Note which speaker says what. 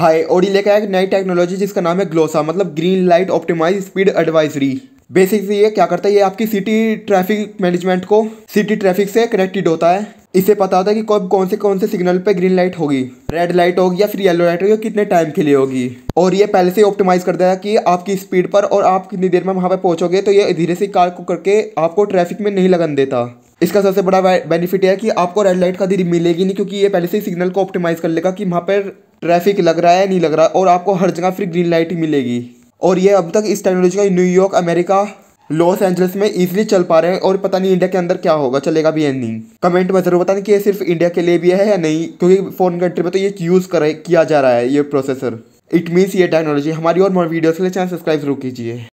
Speaker 1: high OD लेकर आया नई टेक्नोलॉजी जिसका नाम है ग्लोसा मतलब green light optimise speed advisory basically ये क्या करता है ये आपकी सिटी ट्रैफिक मैनेजमेंट को सिटी ट्रैफिक से कनेक्टेड होता है इससे पता होता है कि कब कौन से कौन से सिग्नल पे ग्रीन लाइट होगी रेड लाइट होगी या फिर येलो लाइट होगी कितने टाइम के लिए होगी और ये पहले से ऑप्टिमाइज कर देगा कि आपकी स्पीड पर और आप कितनी देर में वहाँ पर पहुँचोगे तो ये धीरे से कार को करके आपको ट्रैफिक में नहीं लगन देता इसका सबसे बड़ा बेनिफिट है कि आपको रेड लाइट का धीरे मिलेगी नहीं क्योंकि ये पहले से ही सिग्नल को ऑप्टिमाइज कर लेगा कि वहाँ पर ट्रैफिक लग रहा है नहीं लग रहा और आपको हर जगह फिर ग्रीन लाइट मिलेगी और ये अब तक इस टेक्नोलॉजी का न्यूयॉर्क अमेरिका लॉस एंजल्स में इजीली चल पा रहे हैं और पता नहीं इंडिया के अंदर क्या होगा चलेगा भी या नहीं कमेंट में जरूर बताने कि ये सिर्फ इंडिया के लिए भी है या नहीं क्योंकि फॉरन कंट्री में तो ये यूज़ कर किया जा रहा है ये प्रोसेसर इट मीन्स ये टेक्नोलॉजी हमारी और मोर वीडियोस के लिए चैनल सब्सक्राइब जरूर कीजिए